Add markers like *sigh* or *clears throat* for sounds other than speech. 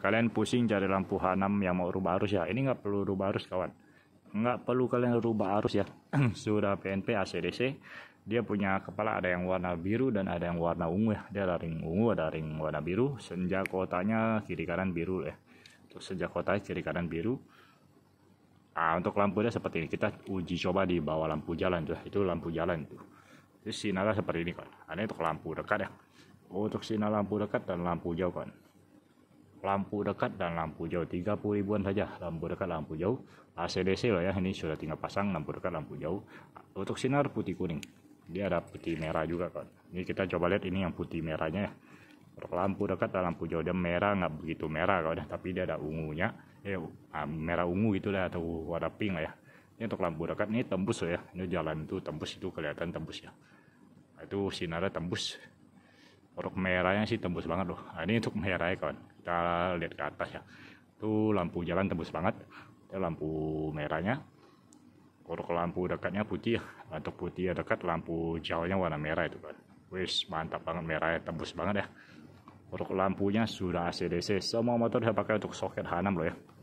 Kalian pusing cari lampu h hanam yang mau rubah arus ya. Ini nggak perlu rubah arus kawan. Nggak perlu kalian rubah arus ya. *clears throat* Sudah PNP ACDC. Dia punya kepala ada yang warna biru dan ada yang warna ungu ya. Dia ada ring ungu, ada ring warna biru. Senja kotanya kiri kanan biru ya. Untuk senja kotanya kiri kanan biru. Nah, untuk lampunya seperti ini. Kita uji coba di bawah lampu jalan tuh. Itu lampu jalan tuh. Terus sinarnya seperti ini kan. Ada untuk lampu dekat ya. Oh, untuk sinar lampu dekat dan lampu jauh kan lampu dekat dan lampu jauh 30 ribuan saja lampu dekat lampu jauh ACDC lah ya ini sudah tinggal pasang lampu dekat lampu jauh untuk sinar putih kuning dia ada putih merah juga kan ini kita coba lihat ini yang putih merahnya ya lampu dekat dan lampu jauh dia merah nggak begitu merah udah tapi dia ada ungunya eh ah, merah ungu gitu lah atau warna pink lah ya ini untuk lampu dekat ini tembus loh ya ini jalan itu tembus itu kelihatan tembus ya itu sinarnya tembus untuk merahnya sih tembus banget loh nah, ini untuk merahnya kawan kita lihat ke atas ya itu lampu jalan tembus banget itu lampu merahnya kalau ke lampu dekatnya putih ya. untuk putih ya dekat lampu jauhnya warna merah itu kan wis mantap banget merahnya tembus banget ya untuk lampunya sudah ACDC semua motor saya pakai untuk soket H6 loh ya